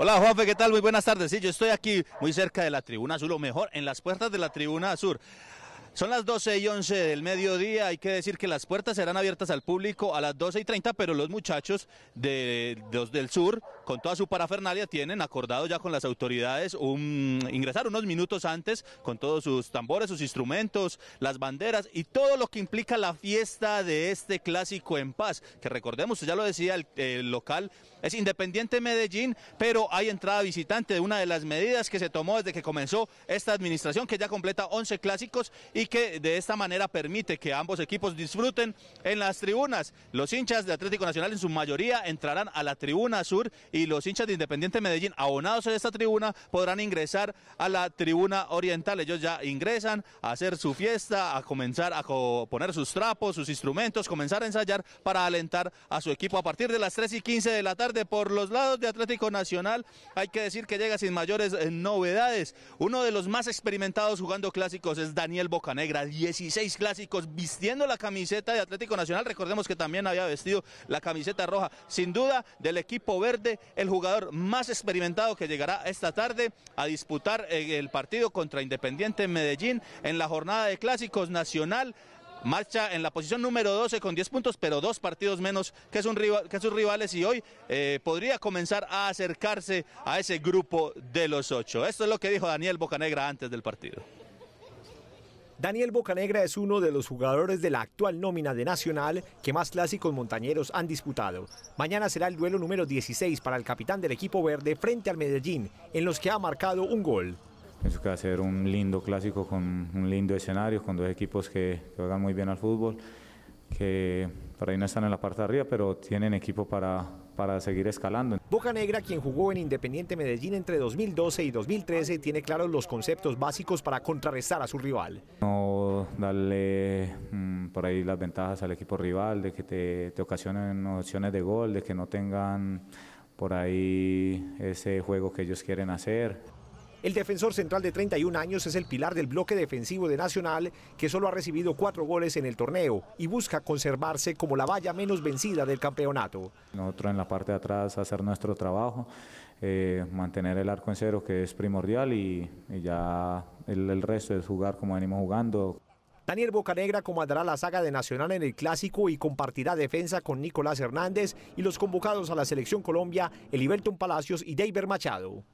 Hola Juanfe, ¿qué tal? Muy buenas tardes. Sí, yo estoy aquí muy cerca de la tribuna Sur, o mejor, en las puertas de la tribuna Sur. Son las 12 y 11 del mediodía, hay que decir que las puertas serán abiertas al público a las 12 y 30, pero los muchachos de, los del sur con toda su parafernalia, tienen acordado ya con las autoridades un, ingresar unos minutos antes con todos sus tambores, sus instrumentos, las banderas y todo lo que implica la fiesta de este clásico en paz, que recordemos, ya lo decía el, local, es Independiente Medellín, pero hay entrada visitante, de una de las medidas que se tomó desde que comenzó esta administración, que ya completa 11 clásicos y que de esta manera permite que ambos equipos disfruten en las tribunas. Los hinchas de Atlético Nacional en su mayoría entrarán a la tribuna sur y los hinchas de Independiente Medellín, abonados en esta tribuna, podrán ingresar a la tribuna oriental. Ellos ya ingresan a hacer su fiesta, a comenzar a poner sus trapos, sus instrumentos, comenzar a ensayar para alentar a su equipo a partir de las 3 y 15 de la tarde por los lados de Atlético Nacional. Hay que decir que llega sin mayores eh, novedades. Uno de los más experimentados jugando clásicos es Daniel Bocanegra, 16 clásicos vistiendo la camiseta de Atlético Nacional. Recordemos que también había vestido la camiseta roja, sin duda del equipo verde el jugador más experimentado que llegará esta tarde a disputar eh, el partido contra Independiente Medellín en la jornada de clásicos nacional marcha en la posición número 12 con 10 puntos, pero dos partidos menos que, sus rivales y hoy eh, podría comenzar a acercarse a ese grupo de los ocho. Esto es lo que dijo Daniel Bocanegra antes del partido. Daniel Bocanegra es uno de los jugadores de la actual nómina de Nacional que más clásicos montañeros han disputado. Mañana será el duelo número 16 para el capitán del equipo verde frente al Medellín, en los que ha marcado un gol. Pienso que va a ser un lindo clásico con un lindo escenario, con dos equipos que, juegan muy bien al fútbol, que para ahí no están en la parte de arriba, pero tienen equipo para, para seguir escalando. Boca Negra, quien jugó en Independiente Medellín entre 2012 y 2013, tiene claros los conceptos básicos para contrarrestar a su rival. No darle mm, por ahí las ventajas al equipo rival, de que te, te ocasionen opciones de gol, de que no tengan por ahí ese juego que ellos quieren hacer. El defensor central de 31 años es el pilar del bloque defensivo de Nacional, que solo ha recibido cuatro goles en el torneo y busca conservarse como la valla menos vencida del campeonato. Nosotros en la parte de atrás hacer nuestro trabajo, eh, mantener el arco en cero que es primordial y, ya el, resto es jugar como venimos jugando. Daniel Bocanegra comandará la saga de Nacional en el Clásico y compartirá defensa con Nicolás Hernández y los convocados a la Selección Colombia, Eliberton Palacios y David Machado.